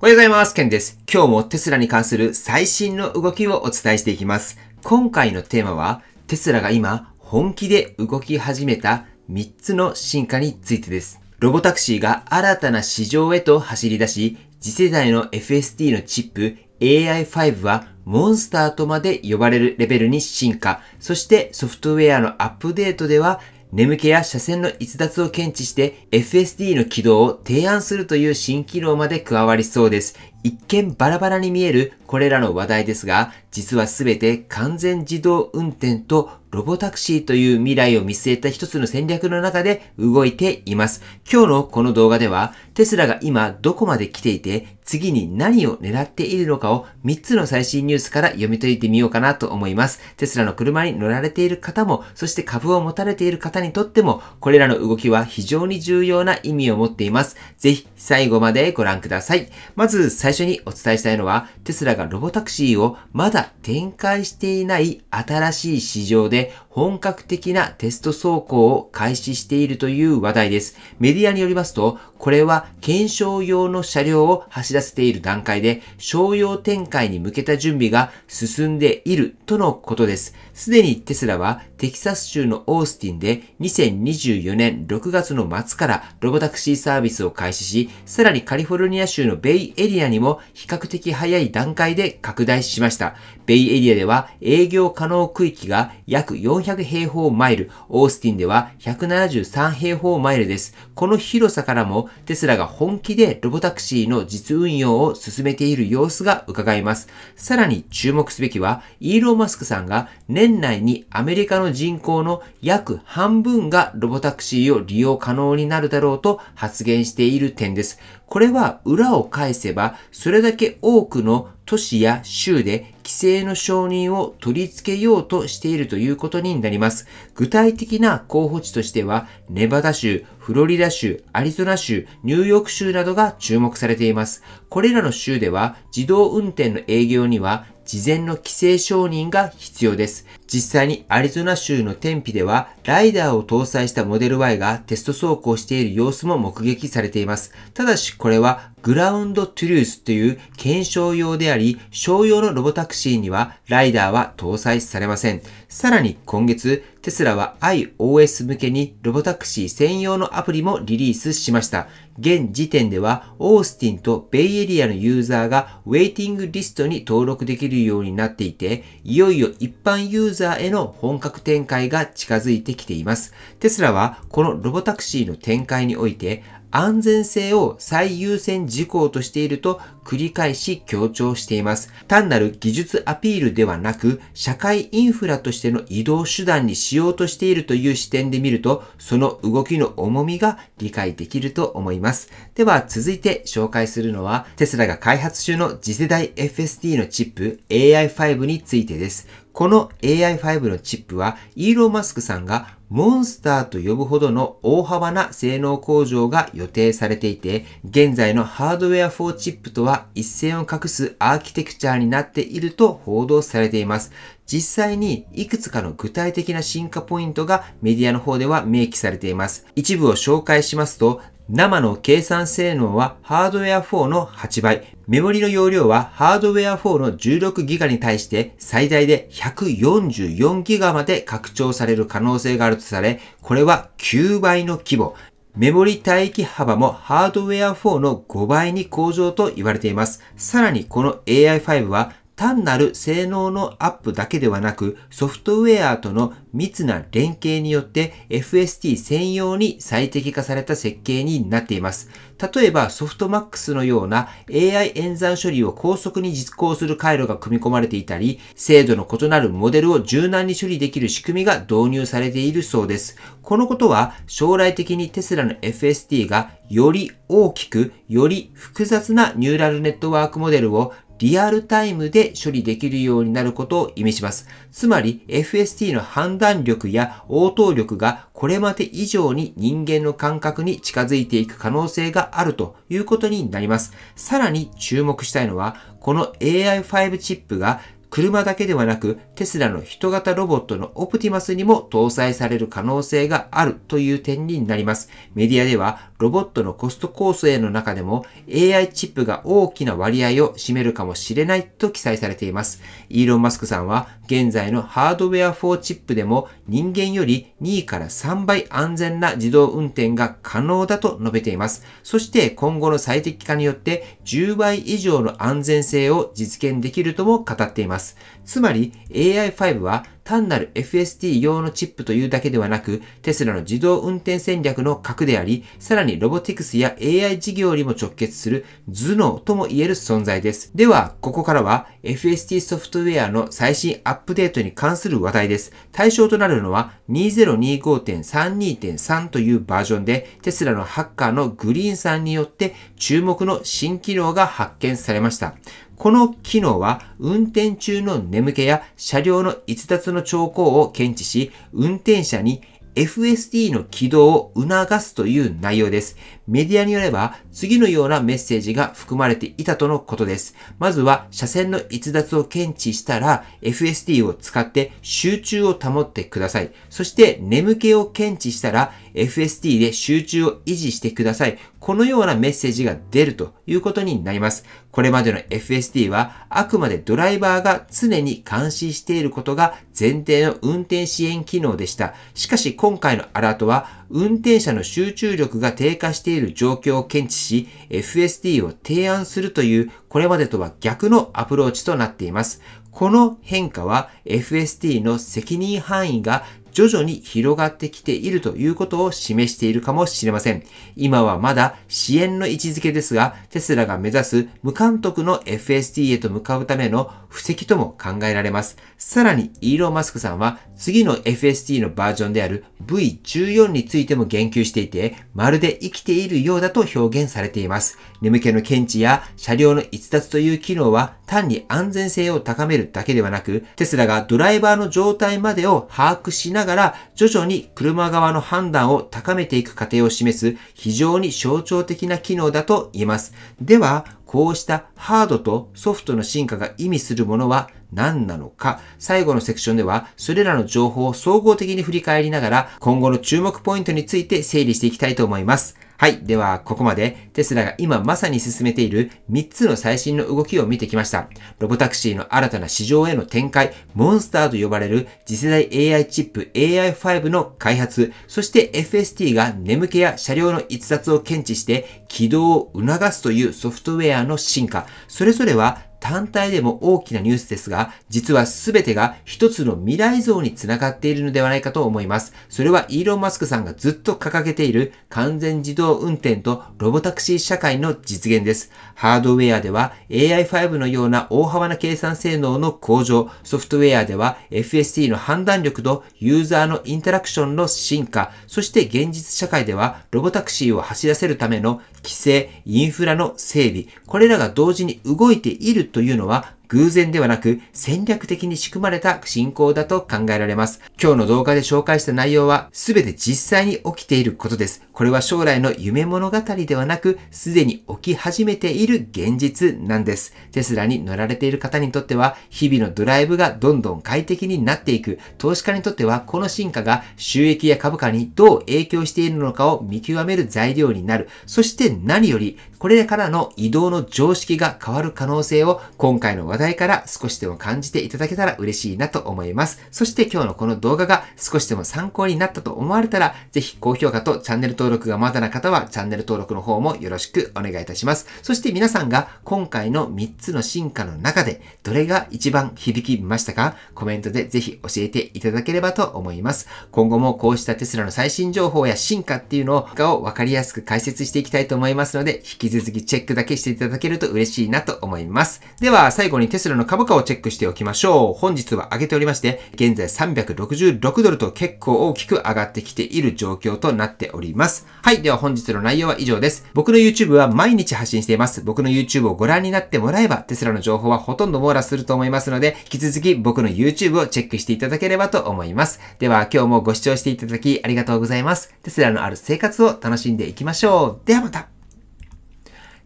おはようございます。ケンです。今日もテスラに関する最新の動きをお伝えしていきます。今回のテーマは、テスラが今本気で動き始めた3つの進化についてです。ロボタクシーが新たな市場へと走り出し、次世代の f s d のチップ AI5 はモンスターとまで呼ばれるレベルに進化。そしてソフトウェアのアップデートでは眠気や車線の逸脱を検知して FSD の起動を提案するという新機能まで加わりそうです。一見バラバラに見えるこれらの話題ですが、実は全て完全自動運転とロボタクシーという未来を見据えた一つの戦略の中で動いています。今日のこの動画では、テスラが今どこまで来ていて、次に何を狙っているのかを3つの最新ニュースから読み解いてみようかなと思います。テスラの車に乗られている方も、そして株を持たれている方にとっても、これらの動きは非常に重要な意味を持っています。ぜひ最後までご覧ください。まず最初初にお伝えしたいのは、テスラがロボタクシーをまだ展開していない新しい市場で本格的なテスト走行を開始しているという話題です。メディアによりますと、これは検証用の車両を走らせている段階で、商用展開に向けた準備が進んでいるとのことです。すでにテスラはテキサス州のオースティンで2024年6月の末からロボタクシーサービスを開始し、さらにカリフォルニア州のベイエリアにも比較的早い段階で拡大しました。ベイエリアでは営業可能区域が約400平方マイル、オースティンでは173平方マイルです。この広さからもテスラが本気でロボタクシーの実運用を進めている様子が伺えます。さらに注目すべきは、イーロン・マスクさんが年内にアメリカの人口の約半分がロボタクシーを利用可能になるだろうと発言している点です。これは裏を返せば、それだけ多くの都市や州で規制の承認を取り付けようとしているということになります。具体的な候補地としては、ネバダ州、フロリダ州、アリゾナ州、ニューヨーク州などが注目されています。これらの州では、自動運転の営業には事前の規制承認が必要です。実際にアリゾナ州の天日では、ライダーを搭載したモデル Y がテスト走行している様子も目撃されています。ただしこれはグラウンドトゥルースという検証用であり、商用のロボタクシーにはライダーは搭載されません。さらに今月、テスラは iOS 向けにロボタクシー専用のアプリもリリースしました。現時点ではオースティンとベイエリアのユーザーがウェイティングリストに登録できるようになっていて、いよいよ一般ユーザーザーへの本格展開が近づいてきています。テスラはこのロボタクシーの展開において安全性を最優先事項としていると繰り返し強調しています。単なる技術アピールではなく、社会インフラとしての移動手段にしようとしているという視点で見ると、その動きの重みが理解できると思います。では続いて紹介するのは、テスラが開発中の次世代 FSD のチップ AI5 についてです。この AI5 のチップは、イーロン・マスクさんがモンスターと呼ぶほどの大幅な性能向上が予定されていて、現在のハードウェア4チップとは一線を画すアーキテクチャになっていると報道されています。実際にいくつかの具体的な進化ポイントがメディアの方では明記されています。一部を紹介しますと、生の計算性能はハードウェア4の8倍、メモリの容量はハードウェア4の 16GB に対して最大で 144GB まで拡張される可能性があるとされ、これは9倍の規模。メモリ帯域幅もハードウェア4の5倍に向上と言われています。さらにこの AI5 は単なる性能のアップだけではなく、ソフトウェアとの密な連携によって FST 専用に最適化された設計になっています。例えばソフトマックスのような AI 演算処理を高速に実行する回路が組み込まれていたり、精度の異なるモデルを柔軟に処理できる仕組みが導入されているそうです。このことは将来的にテスラの FST がより大きく、より複雑なニューラルネットワークモデルをリアルタイムで処理できるようになることを意味します。つまり FST の判断力や応答力がこれまで以上に人間の感覚に近づいていく可能性があるということになります。さらに注目したいのは、この AI5 チップが車だけではなく、テスラの人型ロボットのオプティマスにも搭載される可能性があるという点になります。メディアでは、ロボットのコスト構成の中でも AI チップが大きな割合を占めるかもしれないと記載されています。イーロン・マスクさんは現在のハードウェア4チップでも人間より2位から3倍安全な自動運転が可能だと述べています。そして今後の最適化によって10倍以上の安全性を実現できるとも語っています。つまり AI5 は単なる f s t 用のチップというだけではなく、テスラの自動運転戦略の核であり、さらにロボティクスや AI 事業にも直結する頭脳とも言える存在です。では、ここからは f s t ソフトウェアの最新アップデートに関する話題です。対象となるのは2025.32.3というバージョンで、テスラのハッカーのグリーンさんによって注目の新機能が発見されました。この機能は運転中の眠気や車両の逸脱の兆候を検知し、運転者に FSD の起動を促すという内容です。メディアによれば、次のようなメッセージが含まれていたとのことです。まずは、車線の逸脱を検知したら、FSD を使って集中を保ってください。そして、眠気を検知したら、FSD で集中を維持してください。このようなメッセージが出るということになります。これまでの FSD はあくまでドライバーが常に監視していることが前提の運転支援機能でした。しかし今回のアラートは運転者の集中力が低下している状況を検知し FSD を提案するというこれまでとは逆のアプローチとなっています。この変化は FST の責任範囲が徐々に広がってきているということを示しているかもしれません。今はまだ支援の位置づけですが、テスラが目指す無監督の FSD へと向かうための布石とも考えられます。さらに、イーロン・マスクさんは次の FSD のバージョンである V14 についても言及していて、まるで生きているようだと表現されています。眠気の検知や車両の逸脱という機能は単に安全性を高めるだけではなく、テスラがドライバーの状態までを把握しながらがら、徐々に車側の判断を高めていく過程を示す非常に象徴的な機能だと言えます。では、こうしたハードとソフトの進化が意味するものは何なのか、最後のセクションでは、それらの情報を総合的に振り返りながら、今後の注目ポイントについて整理していきたいと思います。はい。では、ここまでテスラが今まさに進めている3つの最新の動きを見てきました。ロボタクシーの新たな市場への展開、モンスターと呼ばれる次世代 AI チップ AI5 の開発、そして FST が眠気や車両の逸脱を検知して起動を促すというソフトウェアの進化、それぞれは単体でも大きなニュースですが、実は全てが一つの未来像につながっているのではないかと思います。それはイーロン・マスクさんがずっと掲げている完全自動運転とロボタクシー社会の実現です。ハードウェアでは AI5 のような大幅な計算性能の向上、ソフトウェアでは FST の判断力とユーザーのインタラクションの進化、そして現実社会ではロボタクシーを走らせるための規制、インフラの整備、これらが同時に動いているというのは偶然ではなく戦略的に仕組まれた信仰だと考えられます。今日の動画で紹介した内容は全て実際に起きていることです。これは将来の夢物語ではなく、すでに起き始めている現実なんです。テスラに乗られている方にとっては、日々のドライブがどんどん快適になっていく。投資家にとっては、この進化が収益や株価にどう影響しているのかを見極める材料になる。そして何より、これからの移動の常識が変わる可能性を今回の話題から少しでも感じていただけたら嬉しいなと思います。そして今日のこの動画が少しでも参考になったと思われたら、ぜひ高評価とチャンネル登録がまだな方はチャンネル登録の方もよろしくお願いいたします。そして皆さんが今回の3つの進化の中でどれが一番響きましたかコメントでぜひ教えていただければと思います。今後もこうしたテスラの最新情報や進化っていうのを分かりやすく解説していきたいと思いますので、引き引き続きチェックだけしていただけると嬉しいなと思います。では、最後にテスラの株価をチェックしておきましょう。本日は上げておりまして、現在366ドルと結構大きく上がってきている状況となっております。はい、では本日の内容は以上です。僕の YouTube は毎日発信しています。僕の YouTube をご覧になってもらえば、テスラの情報はほとんど網羅すると思いますので、引き続き僕の YouTube をチェックしていただければと思います。では、今日もご視聴していただきありがとうございます。テスラのある生活を楽しんでいきましょう。ではまた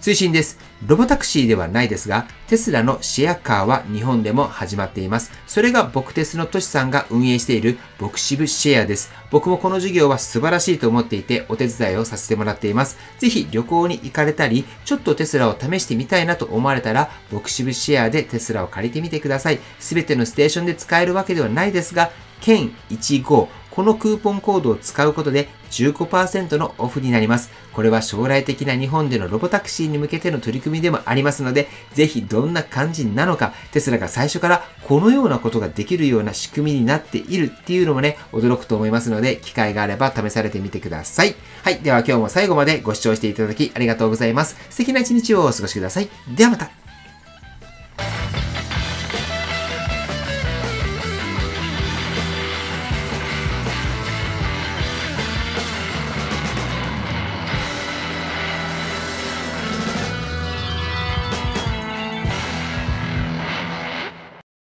推進です。ロボタクシーではないですが、テスラのシェアカーは日本でも始まっています。それが僕テスのトシさんが運営しているボクシブシェアです。僕もこの授業は素晴らしいと思っていてお手伝いをさせてもらっています。ぜひ旅行に行かれたり、ちょっとテスラを試してみたいなと思われたら、ボクシブシェアでテスラを借りてみてください。すべてのステーションで使えるわけではないですが、県1号、このクーポンコードを使うことで15%のオフになります。これは将来的な日本でのロボタクシーに向けての取り組みでもありますので、ぜひどんな感じなのか、テスラが最初からこのようなことができるような仕組みになっているっていうのもね、驚くと思いますので、機会があれば試されてみてください。はい、では今日も最後までご視聴していただきありがとうございます。素敵な一日をお過ごしください。ではまた